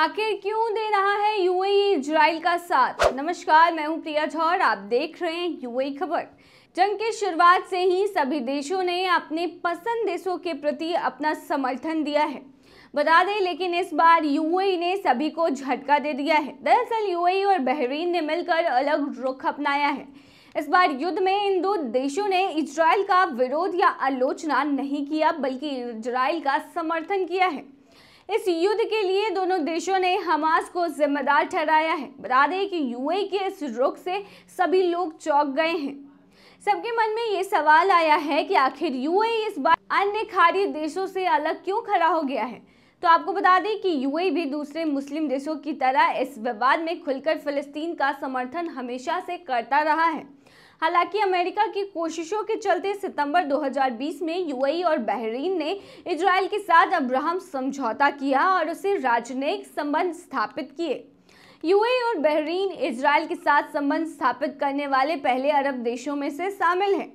आखिर क्यों दे रहा है यूएई इजराइल का साथ नमस्कार मैं हूं प्रिया झौर आप देख रहे हैं यूएई खबर जंग की शुरुआत से ही सभी देशों ने अपने पसंद देशों के प्रति अपना समर्थन दिया है बता दें लेकिन इस बार यूएई ने सभी को झटका दे दिया है दरअसल यूएई और बहरीन ने मिलकर अलग रुख अपनाया है इस बार युद्ध में इन दो देशों ने इसराइल का विरोध या आलोचना नहीं किया बल्कि इसराइल का समर्थन किया है इस युद्ध के लिए दोनों देशों ने हमास को जिम्मेदार ठहराया है बता दें कि यूए के इस रुख से सभी लोग चौंक गए हैं सबके मन में ये सवाल आया है कि आखिर यूए इस बार अन्य खाड़ी देशों से अलग क्यों खड़ा हो गया है तो आपको बता दें कि यूएई भी दूसरे मुस्लिम देशों की तरह इस विवाद में खुलकर फिलिस्तीन का समर्थन हमेशा से करता रहा है हालांकि अमेरिका की कोशिशों के चलते सितंबर 2020 में यूएई और बहरीन ने इसराइल के साथ अब्राहम समझौता किया और उसे राजनयिक संबंध स्थापित किए यूएई और बहरीन इसराइल के साथ संबंध स्थापित करने वाले पहले अरब देशों में से शामिल हैं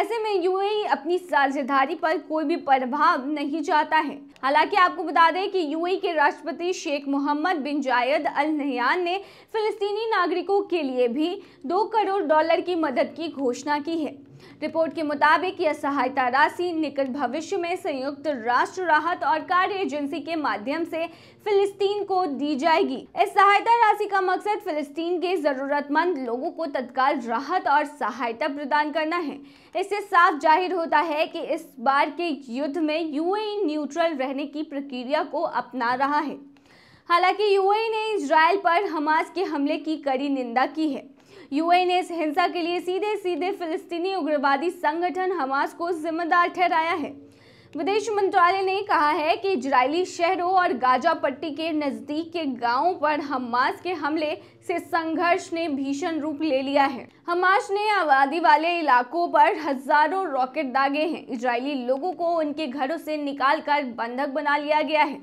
ऐसे में यूएई अपनी साझेदारी पर कोई भी प्रभाव नहीं चाहता है हालांकि आपको बता दें कि यूएई के राष्ट्रपति शेख मोहम्मद बिन जायद अल नहयान ने फिलिस्तीनी नागरिकों के लिए भी दो करोड़ डॉलर की मदद की घोषणा की है रिपोर्ट के मुताबिक यह सहायता राशि निकट भविष्य में संयुक्त राष्ट्र राहत और कार्य एजेंसी के माध्यम से फिलिस्तीन को दी जाएगी इस सहायता राशि का मकसद फिलिस्तीन के जरूरतमंद लोगों को तत्काल राहत और सहायता प्रदान करना है इससे साफ जाहिर होता है कि इस बार के युद्ध में यूएई न्यूट्रल रहने की प्रक्रिया को अपना रहा है हालांकि यूएई ने इसराइल पर हमास के हमले की कड़ी निंदा की है यूएन ने इस हिंसा के लिए सीधे सीधे फिलिस्तीनी उग्रवादी संगठन हमास को जिम्मेदार ठहराया है विदेश मंत्रालय ने कहा है कि इजरायली शहरों और गाजा पट्टी के नज़दीक के गांवों पर हमास के हमले से संघर्ष ने भीषण रूप ले लिया है हमास ने आबादी वाले इलाकों पर हजारों रॉकेट दागे हैं इजरायली लोगों को उनके घरों से निकालकर बंधक बना लिया गया है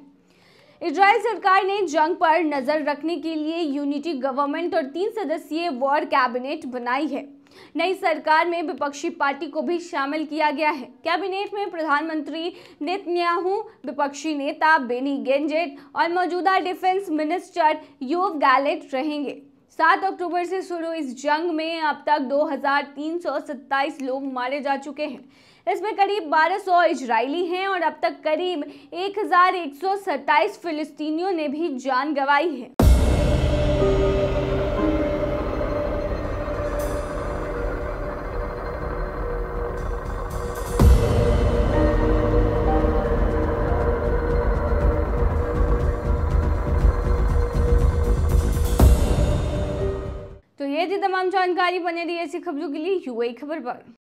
इसराइल सरकार ने जंग पर नजर रखने के लिए यूनिटी गवर्नमेंट और तीन सदस्यीय वॉर कैबिनेट बनाई है नई सरकार में विपक्षी पार्टी को भी शामिल किया गया है कैबिनेट में प्रधानमंत्री नेतन्याहू विपक्षी नेता बेनी गेंजेट और मौजूदा डिफेंस मिनिस्टर योव गैलेट रहेंगे सात अक्टूबर से शुरू इस जंग में अब तक 2,327 लोग मारे जा चुके हैं इसमें करीब 1200 इजरायली हैं और अब तक करीब 1,127 फिलिस्तीनियों ने भी जान गंवाई है थी तमाम जानकारी बने रही ऐसी खबरों के लिए यूए खबर पर